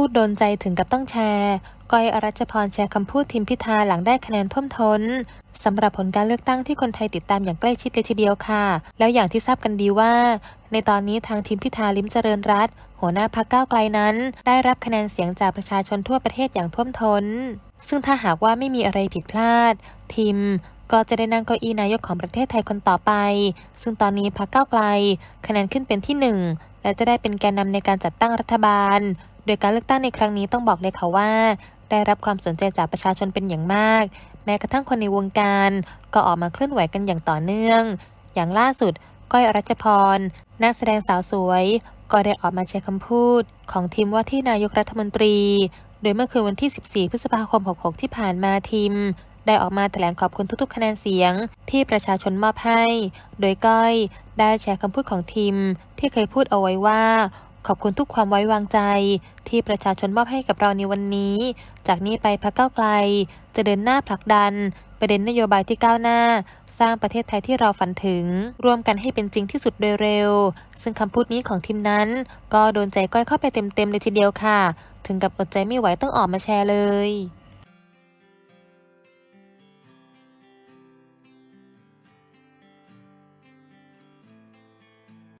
พูดโดนใจถึงกับต้องแชร์ ก้อยอรัชพรแชร์คำพูดทิมพิธาหลังได้คะแนนท่วมท้นสำหรับผลการเลือกตั้งที่คนไทยติดตามอย่างใกล้ชิดเลยทีเดียวค่ะ แล้วอย่างที่ทราบกันดีว่า ในตอนนี้ทางทีมพิธาลิ้มเจริญรัตหัวหน้าพรรคก้าวไกลนั้น ได้รับคะแนนเสียงจากประชาชนทั่วประเทศอย่างท่วมท้นซึ่งถ้าหากว่าไม่มีอะไรผิดพลาดทีมก็จะได้นั่งเก้าอี้นายกของประเทศไทยคนต่อไป ซึ่งตอนนี้พรรคก้าวไกล คะแนนขึ้นเป็นที่ 1 และจะได้เป็นแกนนำในการจัดตั้งรัฐบาลโดยการเลือกตั้งในครั้งนี้ต้องบอกเลยค่ะว่า ได้รับความสนใจจากประชาชนเป็นอย่างมาก แม้กระทั่งคนในวงการก็ออกมาเคลื่อนไหวกันอย่างต่อเนื่อง อย่างล่าสุด ก้อยอรัชพรนักแสดงสาวสวย ก็ได้ออกมาแชร์คำพูด ของทีมว่าที่นายกรัฐมนตรี โดยเมื่อคืนวันที่ 14 พฤษภาคม 66 ที่ผ่านมาทีมได้ออกมาแถลงขอบคุณทุกๆ คะแนนเสียงที่ประชาชนมอบให้ โดยก้อยได้แชร์คำพูดของทีมที่เคยพูดเอาไว้ว่าขอบคุณทุกความไว้วางใจ ที่ประชาชนมอบให้กับเราในวันนี้ จากนี้ไปพระเก้าไกล จะเดินหน้าผลักดัน ประเด็นนโยบายที่ก้าวหน้า สร้างประเทศไทยที่เราฝันถึงร่วมกันให้เป็นจริงที่สุดโดยเร็ว ซึ่งคำพูดนี้ของทีมนั้น ก็โดนใจก้อยเข้าไปเต็มๆเลยทีเดียวค่ะ ถึงกับอดใจไม่ไหวต้องออกมาแชร์เลย